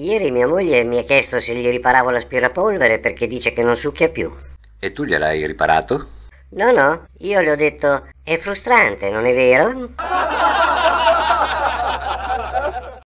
Ieri mia moglie mi ha chiesto se gli riparavo l'aspirapolvere perché dice che non succhia più. E tu gliel'hai riparato? No, no, io le ho detto è frustrante, non è vero?